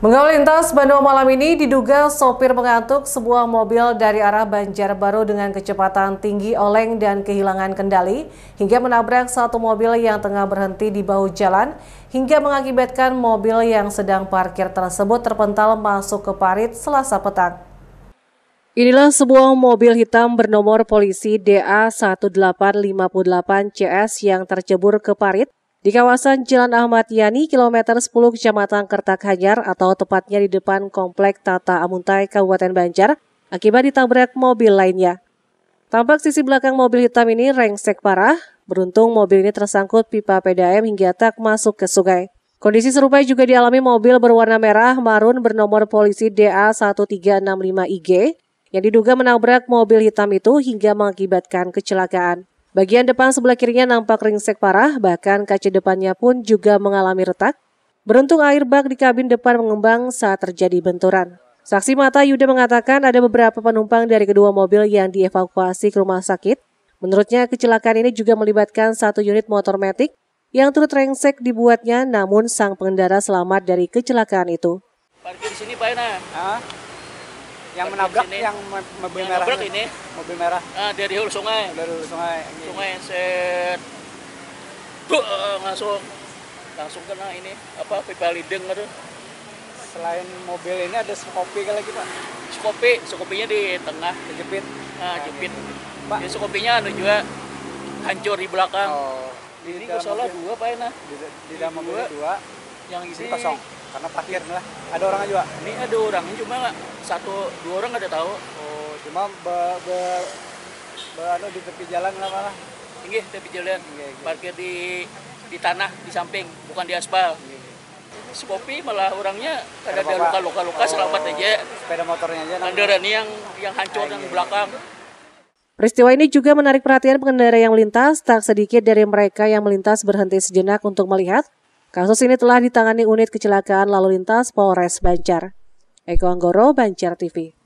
Mengawal lintas Bandung malam ini diduga sopir mengantuk sebuah mobil dari arah Banjarbaru dengan kecepatan tinggi oleng dan kehilangan kendali hingga menabrak satu mobil yang tengah berhenti di bahu jalan hingga mengakibatkan mobil yang sedang parkir tersebut terpental masuk ke parit selasa petang. Inilah sebuah mobil hitam bernomor polisi DA 1858CS yang tercebur ke parit di kawasan Jalan Ahmad Yani, kilometer 10 Kecamatan Kertak Hanyar atau tepatnya di depan Komplek Tata Amuntai, Kabupaten Banjar, akibat ditabrak mobil lainnya. Tampak sisi belakang mobil hitam ini rengsek parah, beruntung mobil ini tersangkut pipa PDAM hingga tak masuk ke sungai. Kondisi serupa juga dialami mobil berwarna merah marun bernomor polisi DA1365IG yang diduga menabrak mobil hitam itu hingga mengakibatkan kecelakaan. Bagian depan sebelah kirinya nampak ringsek parah, bahkan kaca depannya pun juga mengalami retak. Beruntung air bak di kabin depan mengembang saat terjadi benturan. Saksi mata Yuda mengatakan ada beberapa penumpang dari kedua mobil yang dievakuasi ke rumah sakit. Menurutnya kecelakaan ini juga melibatkan satu unit motor metik yang turut rengsek dibuatnya namun sang pengendara selamat dari kecelakaan itu. Parkir di sini Pak Ena yang menabrak sini. yang mobil yang merah ini mobil merah uh, dari hulu sungai dari hulu sungai ini. sungai set Buh, eh, langsung langsung kena ini apa pipa lideng gitu selain mobil ini ada skopi kali lagi pak skopi skopinya di tengah jepit ah, jepit nah, pak ya, skopinya ada anu juga hancur di belakang oh, di ini kesalahan dua pak enak ya, di, di, di dalam mobil dua yang ini kosong karena parkir lah ada orang juga ini ada orang cuma satu dua orang nggak ada tahu oh cuma ber, ber, be anu, di tepi jalan lah malah tinggi tepi jalan iya, iya. parkir di di tanah di samping bukan di aspal iya, Sekopi malah orangnya ada ada luka luka luka oh, selamat aja sepeda motornya aja kendaraan yang yang hancur ah, yang belakang Peristiwa ini juga menarik perhatian pengendara yang melintas. Tak sedikit dari mereka yang melintas berhenti sejenak untuk melihat Kasus ini telah ditangani unit kecelakaan lalu lintas Polres Banjar. Eko Anggoro, Banjar TV.